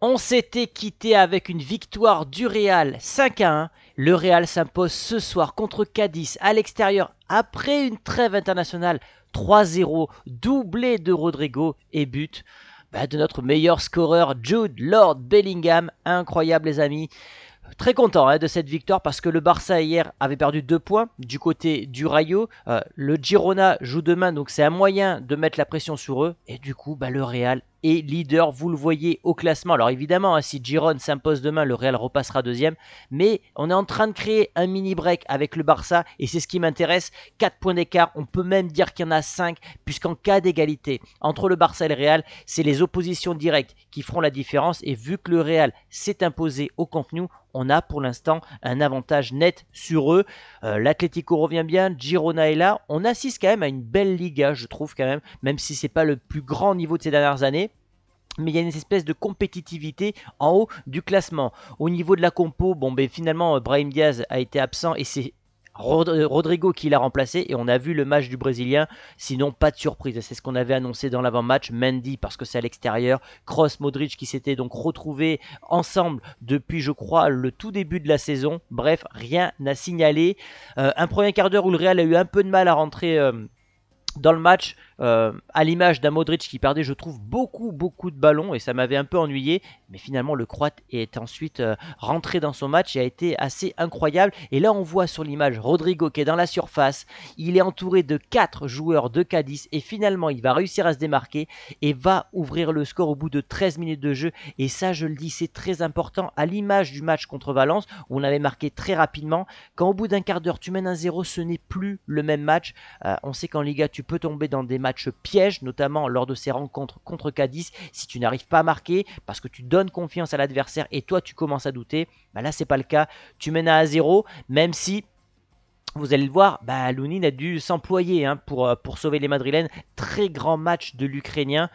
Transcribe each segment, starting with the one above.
On s'était quitté avec une victoire du Real 5 à 1. Le Real s'impose ce soir contre Cadiz à l'extérieur après une trêve internationale 3-0, doublé de Rodrigo et but bah, de notre meilleur scoreur Jude Lord Bellingham. Incroyable les amis. Très content hein, de cette victoire parce que le Barça hier avait perdu deux points du côté du Rayo. Euh, le Girona joue demain donc c'est un moyen de mettre la pression sur eux. Et du coup bah, le Real et leader, vous le voyez au classement. Alors évidemment, hein, si Giron s'impose demain, le Real repassera deuxième. Mais on est en train de créer un mini break avec le Barça et c'est ce qui m'intéresse. 4 points d'écart, on peut même dire qu'il y en a 5, puisqu'en cas d'égalité entre le Barça et le Real, c'est les oppositions directes qui feront la différence. Et vu que le Real s'est imposé au contenu, on a pour l'instant un avantage net sur eux. Euh, L'Atletico revient bien, Girona est là. On assiste quand même à une belle Liga, je trouve quand même, même si ce n'est pas le plus grand niveau de ces dernières années mais il y a une espèce de compétitivité en haut du classement. Au niveau de la compo, bon ben, finalement euh, Brahim Diaz a été absent et c'est euh, Rodrigo qui l'a remplacé et on a vu le match du Brésilien, sinon pas de surprise, c'est ce qu'on avait annoncé dans l'avant-match, Mendy parce que c'est à l'extérieur, Cross, Modric qui s'était donc retrouvé ensemble depuis je crois le tout début de la saison, bref rien n'a signalé. Euh, un premier quart d'heure où le Real a eu un peu de mal à rentrer dans le match, euh, à l'image d'un Modric qui perdait, je trouve, beaucoup, beaucoup de ballons et ça m'avait un peu ennuyé. Mais finalement, le Croate est ensuite euh, rentré dans son match et a été assez incroyable. Et là, on voit sur l'image Rodrigo qui est dans la surface. Il est entouré de 4 joueurs de Cadiz et finalement, il va réussir à se démarquer et va ouvrir le score au bout de 13 minutes de jeu. Et ça, je le dis, c'est très important à l'image du match contre Valence où on avait marqué très rapidement. Quand au bout d'un quart d'heure, tu mènes un 0, ce n'est plus le même match. Euh, on sait qu'en Liga, tu peux tomber dans des matchs match piège, notamment lors de ses rencontres contre Cadiz. Si tu n'arrives pas à marquer parce que tu donnes confiance à l'adversaire et toi tu commences à douter, bah là c'est pas le cas. Tu mènes à 0, même si vous allez le voir, bah, Lounine a dû s'employer hein, pour, euh, pour, sauver les Madrilènes. Très grand match de l'Ukrainien.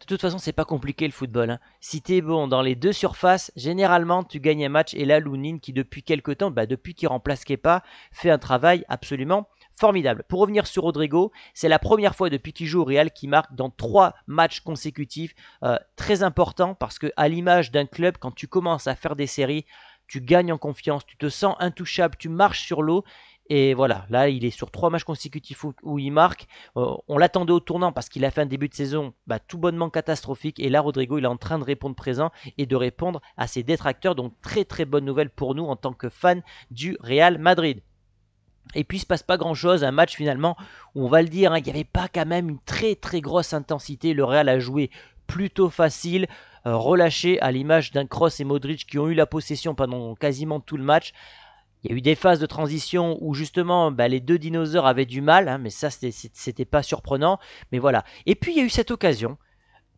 De toute façon, c'est pas compliqué le football. Hein. si Si es bon dans les deux surfaces, généralement tu gagnes un match. Et là, Lounine, qui depuis quelques temps, bah, depuis qu'il remplace Kepa, fait un travail absolument formidable. Pour revenir sur Rodrigo, c'est la première fois depuis qu'il joue au Real qu'il marque dans trois matchs consécutifs. Euh, très important parce que à l'image d'un club, quand tu commences à faire des séries, tu gagnes en confiance, tu te sens intouchable, tu marches sur l'eau. Et voilà, là, il est sur trois matchs consécutifs où, il marque. Euh, on l'attendait au tournant parce qu'il a fait un début de saison bah, tout bonnement catastrophique. Et là, Rodrigo, il est en train de répondre présent et de répondre à ses détracteurs. Donc, très très bonne nouvelle pour nous en tant que fans du Real Madrid. Et puis il se passe pas grand chose, un match finalement où on va le dire, hein, il n'y avait pas quand même une très très grosse intensité, le Real a joué plutôt facile, euh, relâché à l'image d'un Cross et Modric qui ont eu la possession pendant quasiment tout le match. Il y a eu des phases de transition où justement bah, les deux dinosaures avaient du mal, hein, mais ça c'était pas surprenant. Mais voilà. Et puis il y a eu cette occasion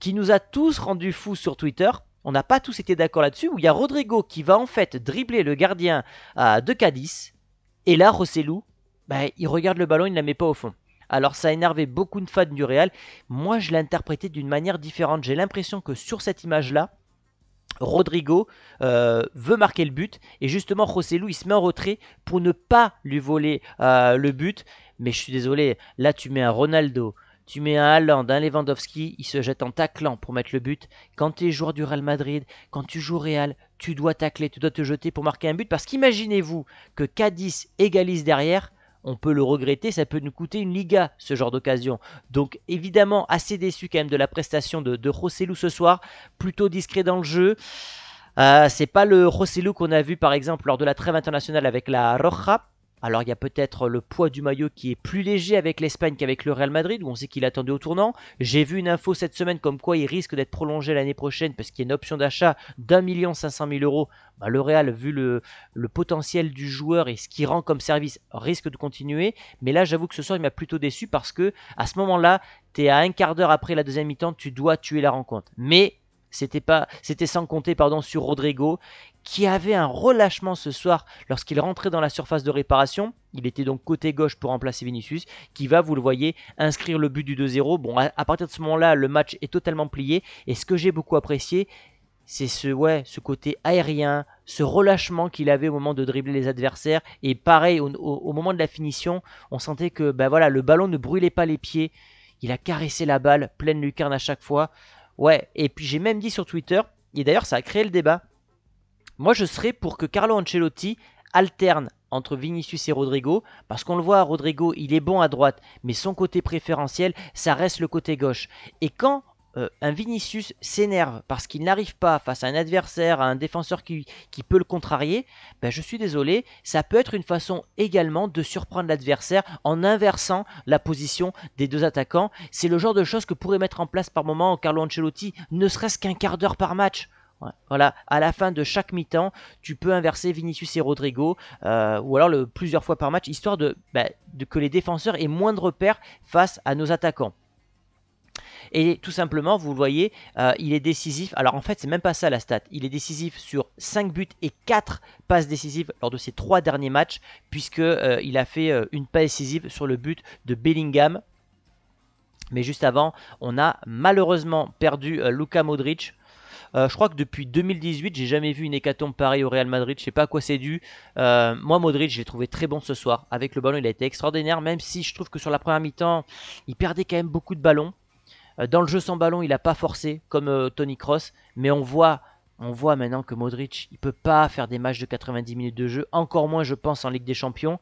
qui nous a tous rendus fous sur Twitter. On n'a pas tous été d'accord là-dessus. Où il y a Rodrigo qui va en fait dribbler le gardien de Cadiz et là, Rossellou, bah, il regarde le ballon, il ne la met pas au fond. Alors ça a énervé beaucoup de fans du Real. Moi, je l'ai interprété d'une manière différente. J'ai l'impression que sur cette image-là, Rodrigo euh, veut marquer le but et justement Rossellou il se met en retrait pour ne pas lui voler euh, le but. Mais je suis désolé, là tu mets un Ronaldo, tu mets un Haaland, un Lewandowski, il se jette en taclant pour mettre le but. Quand tu es joueur du Real Madrid, quand tu joues Real, tu dois tacler, tu dois te jeter pour marquer un but. Parce qu'imaginez-vous que Cadiz égalise derrière, on peut le regretter, ça peut nous coûter une Liga, ce genre d'occasion. Donc évidemment, assez déçu quand même de la prestation de, de Rossellou ce soir, plutôt discret dans le jeu. Ce euh, c'est pas le Rossellou qu'on a vu par exemple lors de la trêve internationale avec la Roja. Alors il y a peut-être le poids du maillot qui est plus léger avec l'Espagne qu'avec le Real Madrid, où on sait qu'il attendait au tournant. J'ai vu une info cette semaine comme quoi il risque d'être prolongé l'année prochaine parce qu'il y a une option d'achat d'un million cinq cent mille euros. Bah, le Real, vu le, potentiel du joueur et ce qu'il rend comme service, risque de continuer. Mais là, j'avoue que ce soir, il m'a plutôt déçu parce que à ce moment-là, tu es à un quart d'heure après la deuxième mi-temps, tu dois tuer la rencontre. Mais c'était pas c'était sans compter pardon sur Rodrigo qui avait un relâchement ce soir lorsqu'il rentrait dans la surface de réparation. Il était donc côté gauche pour remplacer Vinicius, qui va, vous le voyez, inscrire le but du 2-0. Bon, à, partir de ce moment-là, le match est totalement plié. Et ce que j'ai beaucoup apprécié, c'est ce, ouais, ce côté aérien, ce relâchement qu'il avait au moment de dribbler les adversaires. Et pareil, au, moment de la finition, on sentait que ben voilà, le ballon ne brûlait pas les pieds. Il a caressé la balle, pleine lucarne à chaque fois. Ouais, et puis j'ai même dit sur Twitter, et d'ailleurs ça a créé le débat, moi, je serais pour que Carlo Ancelotti alterne entre Vinicius et Rodrigo, parce qu'on le voit, Rodrigo, il est bon à droite, mais son côté préférentiel, ça reste le côté gauche. Et quand euh, un Vinicius s'énerve parce qu'il n'arrive pas face à un adversaire, à un défenseur qui, peut le contrarier, ben je suis désolé, ça peut être une façon également de surprendre l'adversaire en inversant la position des deux attaquants. C'est le genre de choses que pourrait mettre en place par moment Carlo Ancelotti, ne serait-ce qu'un quart d'heure par match. Voilà, à la fin de chaque mi-temps, tu peux inverser Vinicius et Rodrigo, euh, ou alors plusieurs fois par match, histoire bah, de, que les défenseurs aient moins de repères face à nos attaquants. Et tout simplement, vous le voyez, euh, il est décisif. Alors en fait, c'est même pas ça la stat. Il est décisif sur 5 buts et 4 passes décisives lors de ses 3 derniers matchs, puisqu'il euh, a fait une passe décisive sur le but de Bellingham. Mais juste avant, on a malheureusement perdu Luca Modric euh, je crois que depuis 2018, j'ai jamais vu une hécatombe pareille au Real Madrid. Je sais pas à quoi c'est dû. Euh, moi, Modric, je l'ai trouvé très bon ce soir. Avec le ballon, il a été extraordinaire, même si je trouve que sur la première mi-temps, il perdait quand même beaucoup de ballons. Euh, dans le jeu sans ballon, il n'a pas forcé comme Tony Cross, mais on voit on voit maintenant que Modric, il peut pas faire des matchs de 90 minutes de jeu, encore moins je pense en Ligue des Champions.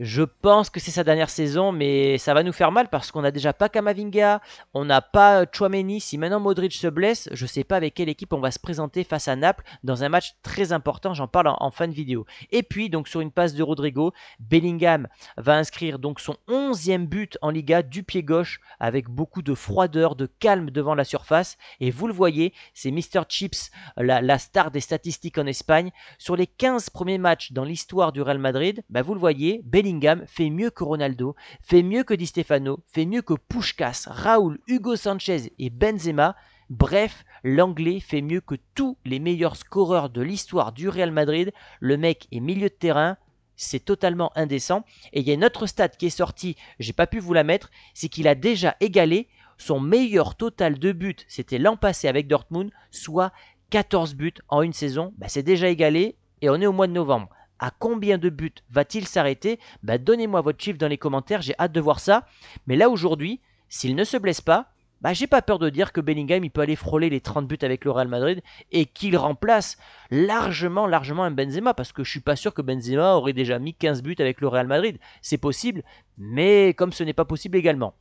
Je pense que c'est sa dernière saison, mais ça va nous faire mal parce qu'on n'a déjà pas Kamavinga, on n'a pas euh, Chouameni. Si maintenant Modric se blesse, je ne sais pas avec quelle équipe on va se présenter face à Naples dans un match très important. J'en parle en, fin de vidéo. Et puis, donc sur une passe de Rodrigo, Bellingham va inscrire donc son 11e but en Liga du pied gauche avec beaucoup de froideur, de calme devant la surface. Et vous le voyez, c'est Mr. Chips, la, star des statistiques en Espagne. Sur les 15 premiers matchs dans l'histoire du Real Madrid, bah, vous le voyez, Bellingham fait mieux que Ronaldo, fait mieux que Di Stefano, fait mieux que Pushkas, Raoul, Hugo Sanchez et Benzema. Bref, l'anglais fait mieux que tous les meilleurs scoreurs de l'histoire du Real Madrid. Le mec est milieu de terrain, c'est totalement indécent. Et il y a une autre stat qui est sortie, j'ai pas pu vous la mettre, c'est qu'il a déjà égalé son meilleur total de buts, c'était l'an passé avec Dortmund, soit 14 buts en une saison. Bah, c'est déjà égalé et on est au mois de novembre à combien de buts va-t-il s'arrêter bah, Donnez-moi votre chiffre dans les commentaires, j'ai hâte de voir ça. Mais là aujourd'hui, s'il ne se blesse pas, bah, j'ai pas peur de dire que Bellingham il peut aller frôler les 30 buts avec le Real Madrid et qu'il remplace largement, largement un Benzema parce que je suis pas sûr que Benzema aurait déjà mis 15 buts avec le Real Madrid. C'est possible, mais comme ce n'est pas possible également.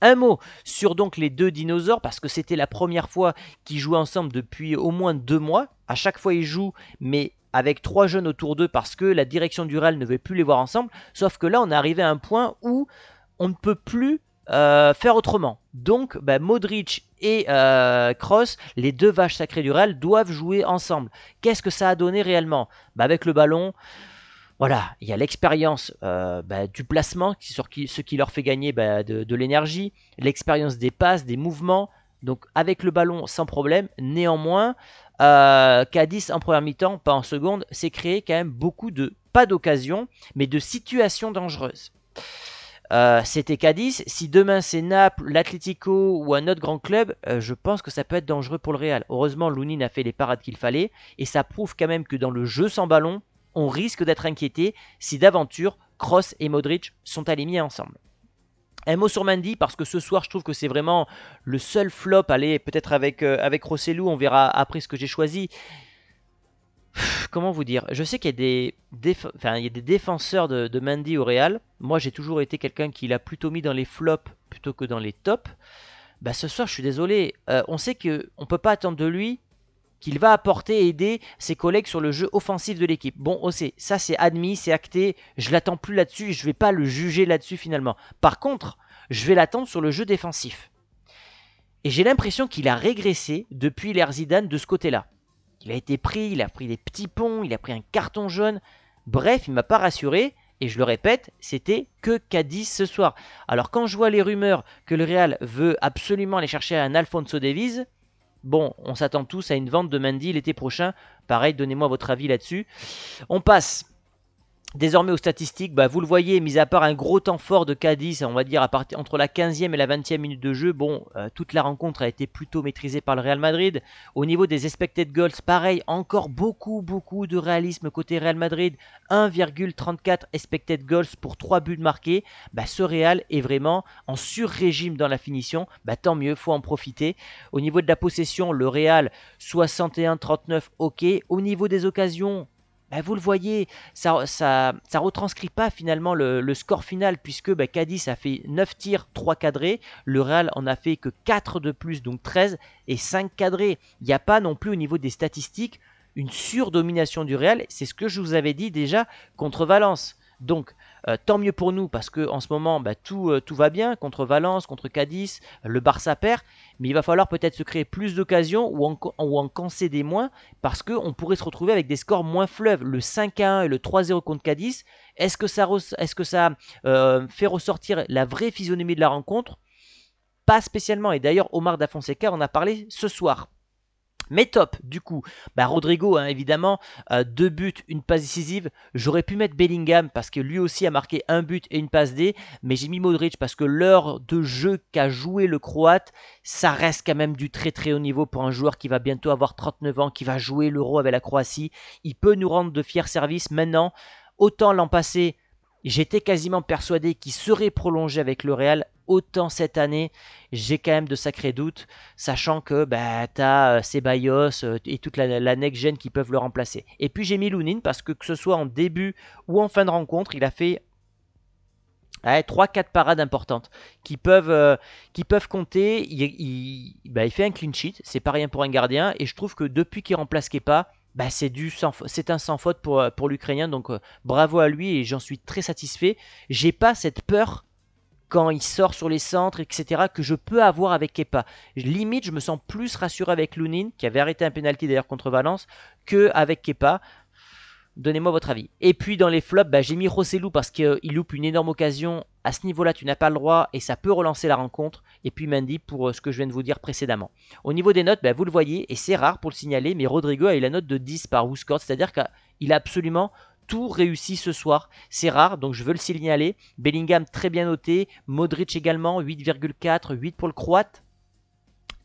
Un mot sur donc les deux dinosaures parce que c'était la première fois qu'ils jouaient ensemble depuis au moins deux mois. À chaque fois ils jouent, mais avec trois jeunes autour d'eux parce que la direction du RAL ne veut plus les voir ensemble. Sauf que là, on est arrivé à un point où on ne peut plus euh, faire autrement. Donc, ben, Modric et Cross, euh, les deux vaches sacrées du RAL, doivent jouer ensemble. Qu'est-ce que ça a donné réellement ben, Avec le ballon voilà, il y a l'expérience euh, bah, du placement, ce qui leur fait gagner bah, de, l'énergie, l'expérience des passes, des mouvements, donc avec le ballon sans problème. Néanmoins, euh, Cadiz en première mi-temps, pas en seconde, s'est créé quand même beaucoup de, pas d'occasion, mais de situations dangereuses. Euh, c'était Cadiz. Si demain c'est Naples, l'Atlético ou un autre grand club, euh, je pense que ça peut être dangereux pour le Real. Heureusement, Lounine a fait les parades qu'il fallait et ça prouve quand même que dans le jeu sans ballon, on risque d'être inquiété si d'aventure Cross et Modric sont allés alignés ensemble. Un mot sur Mandy parce que ce soir je trouve que c'est vraiment le seul flop. Allez, peut-être avec, euh, avec Rossellou, on verra après ce que j'ai choisi. Comment vous dire Je sais qu'il y, des a des défenseurs de, Mandy au Real. Moi j'ai toujours été quelqu'un qui l'a plutôt mis dans les flops plutôt que dans les tops. Bah, ce soir je suis désolé. Euh, on sait qu'on ne peut pas attendre de lui qu'il va apporter et aider ses collègues sur le jeu offensif de l'équipe. Bon, ça c'est admis, c'est acté, je l'attends plus là-dessus, je ne vais pas le juger là-dessus finalement. Par contre, je vais l'attendre sur le jeu défensif. Et j'ai l'impression qu'il a régressé depuis l'ère Zidane de ce côté-là. Il a été pris, il a pris des petits ponts, il a pris un carton jaune. Bref, il m'a pas rassuré. Et je le répète, c'était que Cadiz ce soir. Alors quand je vois les rumeurs que le Real veut absolument aller chercher un Alfonso Davies, Bon, on s'attend tous à une vente de Mandy l'été prochain. Pareil, donnez-moi votre avis là-dessus. On passe Désormais aux statistiques, bah, vous le voyez, mis à part un gros temps fort de Cadiz, on va dire à entre la 15e et la 20e minute de jeu, bon, euh, toute la rencontre a été plutôt maîtrisée par le Real Madrid. Au niveau des expected goals, pareil, encore beaucoup beaucoup de réalisme côté Real Madrid, 1,34 expected goals pour 3 buts marqués. Bah, ce Real est vraiment en sur-régime dans la finition, bah, tant mieux, faut en profiter. Au niveau de la possession, le Real 61-39, ok. Au niveau des occasions, bah, vous le voyez, ça, ça, retranscrit pas finalement le, score final puisque bah, Cadiz a fait 9 tirs, 3 cadrés, le Real en a fait que 4 de plus, donc 13 et 5 cadrés. Il n'y a pas non plus au niveau des statistiques une surdomination du Real, c'est ce que je vous avais dit déjà contre Valence. Donc, euh, tant mieux pour nous parce qu'en ce moment, bah, tout, euh, tout, va bien contre Valence, contre Cadiz, le Barça perd mais il va falloir peut-être se créer plus d'occasions ou en, ou en concéder moins parce qu'on pourrait se retrouver avec des scores moins fleuves. Le 5 à 1 et le 3-0 contre Cadiz, est-ce que ça, est-ce que ça euh, fait ressortir la vraie physionomie de la rencontre Pas spécialement. Et d'ailleurs, Omar Da en a parlé ce soir. Mais top, du coup, bah, Rodrigo, hein, évidemment, euh, deux buts, une passe décisive. J'aurais pu mettre Bellingham parce que lui aussi a marqué un but et une passe D, mais j'ai mis Modric parce que l'heure de jeu qu'a joué le Croate, ça reste quand même du très très haut niveau pour un joueur qui va bientôt avoir 39 ans, qui va jouer l'Euro avec la Croatie. Il peut nous rendre de fiers services maintenant. Autant l'an passé, j'étais quasiment persuadé qu'il serait prolongé avec le Real autant cette année, j'ai quand même de sacrés doutes, sachant que bah, tu as euh, euh, et toute la, next-gen qui peuvent le remplacer. Et puis j'ai mis Lounine parce que que ce soit en début ou en fin de rencontre, il a fait 3-4 parades importantes qui peuvent, euh, qui peuvent compter. Bah, il, fait un clean sheet, c'est pas rien pour un gardien. Et je trouve que depuis qu'il remplace Kepa, bah, c'est, un sans faute pour, pour l'Ukrainien. Donc bravo à lui et j'en suis très satisfait. J'ai pas cette peur quand il sort sur les centres, etc., que je peux avoir avec Kepa. Limite, je me sens plus rassuré avec Lunin, qui avait arrêté un pénalty d'ailleurs contre Valence, que avec Kepa. Donnez-moi votre avis. Et puis dans les flops, bah, j'ai mis Rossellou parce qu'il euh, loupe une énorme occasion. À ce niveau-là, tu n'as pas le droit et ça peut relancer la rencontre. Et puis Mandy pour euh, ce que je viens de vous dire précédemment. Au niveau des notes, bah, vous le voyez, et c'est rare pour le signaler, mais Rodrigo a eu la note de 10 par WhoScore, c'est-à-dire qu'il a absolument tout réussi ce soir. C'est rare, donc je veux le signaler. Bellingham très bien noté, Modric également, 8,4, 8 pour le croate.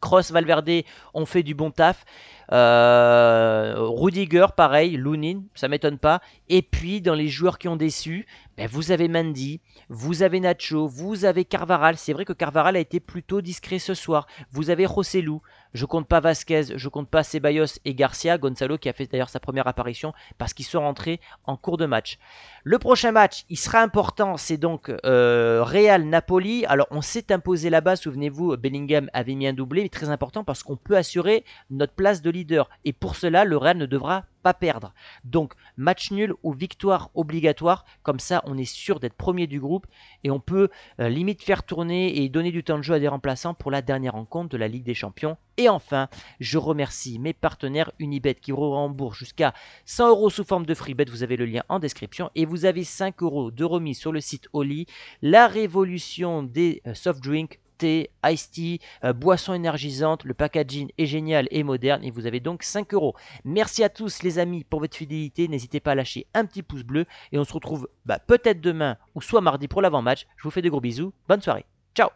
Cross, Valverde ont fait du bon taf. Euh, Rudiger, pareil. Lunin, ça m'étonne pas. Et puis, dans les joueurs qui ont déçu, ben, vous avez Mandy, vous avez Nacho, vous avez Carvaral. C'est vrai que Carvaral a été plutôt discret ce soir. Vous avez Rossellou. Je compte pas Vasquez, je compte pas Ceballos et Garcia, Gonzalo qui a fait d'ailleurs sa première apparition parce qu'ils sont rentrés en cours de match. Le prochain match, il sera important, c'est donc euh, Real Napoli. Alors on s'est imposé là-bas, souvenez-vous, Bellingham avait mis un doublé, mais très important parce qu'on peut assurer notre place de leader. Et pour cela, le Real ne devra pas perdre. Donc match nul ou victoire obligatoire, comme ça on est sûr d'être premier du groupe et on peut euh, limite faire tourner et donner du temps de jeu à des remplaçants pour la dernière rencontre de la Ligue des Champions. Et enfin, je remercie mes partenaires Unibet qui vous jusqu'à 100 euros sous forme de freebet, Vous avez le lien en description et vous avez 5 euros de remise sur le site Oli. La révolution des euh, soft drinks ice tea, euh, boisson énergisante. Le packaging est génial et moderne et vous avez donc 5 euros. Merci à tous les amis pour votre fidélité. N'hésitez pas à lâcher un petit pouce bleu et on se retrouve bah, peut-être demain ou soit mardi pour l'avant-match. Je vous fais de gros bisous. Bonne soirée. Ciao